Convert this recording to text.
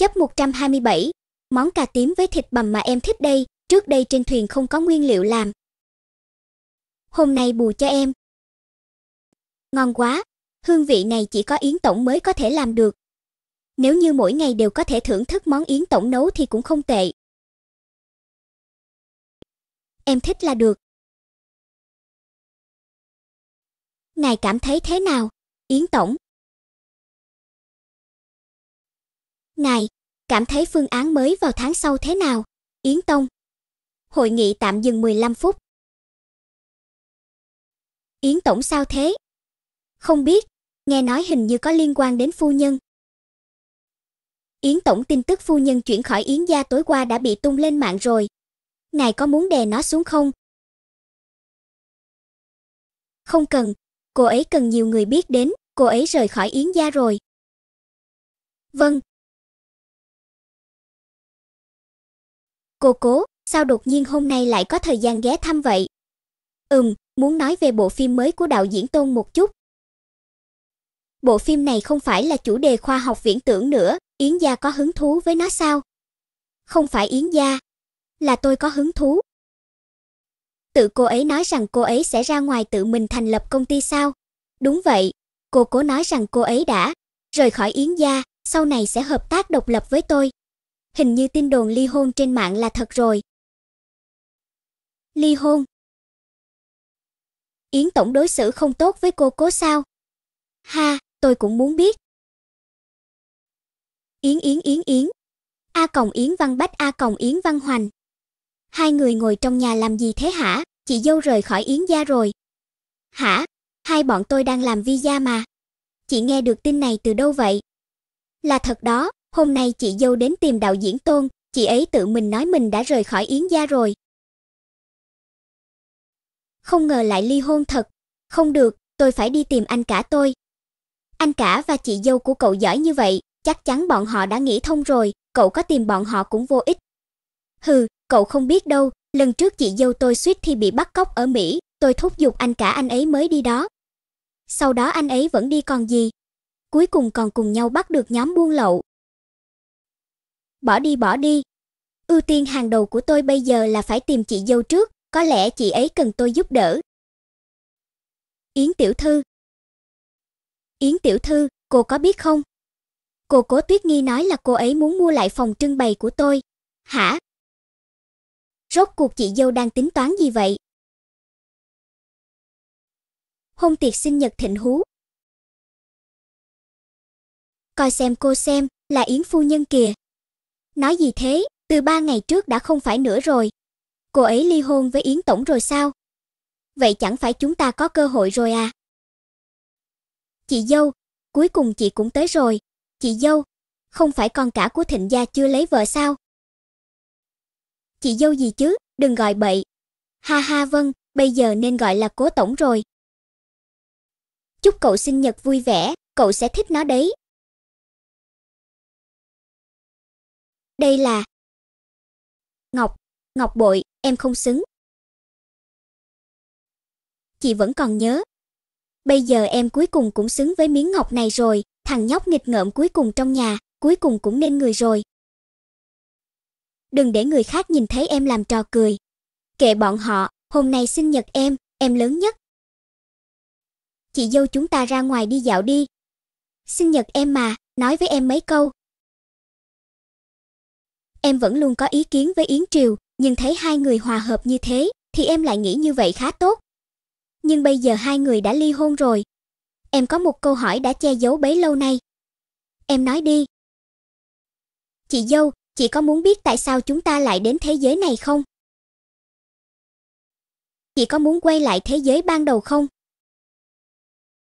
Chấp 127, món cà tím với thịt bằm mà em thích đây, trước đây trên thuyền không có nguyên liệu làm. Hôm nay bù cho em. Ngon quá, hương vị này chỉ có Yến tổng mới có thể làm được. Nếu như mỗi ngày đều có thể thưởng thức món Yến tổng nấu thì cũng không tệ. Em thích là được. Ngài cảm thấy thế nào, Yến tổng? Ngài, cảm thấy phương án mới vào tháng sau thế nào? Yến Tông. Hội nghị tạm dừng 15 phút. Yến tổng sao thế? Không biết, nghe nói hình như có liên quan đến phu nhân. Yến tổng tin tức phu nhân chuyển khỏi Yến gia tối qua đã bị tung lên mạng rồi. Ngài có muốn đè nó xuống không? Không cần, cô ấy cần nhiều người biết đến, cô ấy rời khỏi Yến gia rồi. Vâng, Cô cố, sao đột nhiên hôm nay lại có thời gian ghé thăm vậy? Ừm, muốn nói về bộ phim mới của đạo diễn Tôn một chút. Bộ phim này không phải là chủ đề khoa học viễn tưởng nữa, Yến gia có hứng thú với nó sao? Không phải Yến gia, là tôi có hứng thú. Tự cô ấy nói rằng cô ấy sẽ ra ngoài tự mình thành lập công ty sao? Đúng vậy, cô cố nói rằng cô ấy đã rời khỏi Yến gia, sau này sẽ hợp tác độc lập với tôi hình như tin đồn ly hôn trên mạng là thật rồi. Ly hôn? Yến tổng đối xử không tốt với cô cố sao? Ha, tôi cũng muốn biết. Yến Yến Yến Yến. A còng Yến Văn Bách A còng Yến Văn Hoành. Hai người ngồi trong nhà làm gì thế hả? Chị dâu rời khỏi Yến gia rồi. Hả? Hai bọn tôi đang làm visa mà. Chị nghe được tin này từ đâu vậy? Là thật đó, hôm nay chị dâu đến tìm đạo diễn Tôn, chị ấy tự mình nói mình đã rời khỏi Yến gia rồi. Không ngờ lại ly hôn thật, không được, tôi phải đi tìm anh cả tôi. Anh cả và chị dâu của cậu giỏi như vậy, chắc chắn bọn họ đã nghĩ thông rồi, cậu có tìm bọn họ cũng vô ích. Hừ, cậu không biết đâu, lần trước chị dâu tôi suýt thì bị bắt cóc ở Mỹ, tôi thúc giục anh cả anh ấy mới đi đó. Sau đó anh ấy vẫn đi còn gì. Cuối cùng còn cùng nhau bắt được nhóm buôn lậu, bỏ đi bỏ đi. Ưu tiên hàng đầu của tôi bây giờ là phải tìm chị dâu trước, có lẽ chị ấy cần tôi giúp đỡ. Yến tiểu thư. Yến tiểu thư, cô có biết không? Cô Cố Tuyết Nghi nói là cô ấy muốn mua lại phòng trưng bày của tôi. Hả? Rốt cuộc chị dâu đang tính toán gì vậy? Hôn tiệc sinh nhật thịnh hú. Coi xem cô xem, là Yến phu nhân kìa. Nói gì thế, từ ba ngày trước đã không phải nữa rồi. Cô ấy ly hôn với Yến Tổng rồi sao? Vậy chẳng phải chúng ta có cơ hội rồi à? Chị dâu, cuối cùng chị cũng tới rồi. Chị dâu, không phải con cả của Thịnh gia chưa lấy vợ sao? Chị dâu gì chứ, đừng gọi bậy. Ha ha vâng, bây giờ nên gọi là cố tổng rồi. Chúc cậu sinh nhật vui vẻ, cậu sẽ thích nó đấy. đây là Ngọc, Ngọc bội, em không xứng. Chị vẫn còn nhớ. Bây giờ em cuối cùng cũng xứng với miếng ngọc này rồi, thằng nhóc nghịch ngợm cuối cùng trong nhà, cuối cùng cũng nên người rồi. Đừng để người khác nhìn thấy em làm trò cười. Kệ bọn họ, hôm nay sinh nhật em, em lớn nhất. Chị dâu chúng ta ra ngoài đi dạo đi. Sinh nhật em mà, nói với em mấy câu, em vẫn luôn có ý kiến với Yến Triều, nhưng thấy hai người hòa hợp như thế thì em lại nghĩ như vậy khá tốt. Nhưng bây giờ hai người đã ly hôn rồi. Em có một câu hỏi đã che giấu bấy lâu nay. Em nói đi. Chị dâu, chị có muốn biết tại sao chúng ta lại đến thế giới này không? Chị có muốn quay lại thế giới ban đầu không?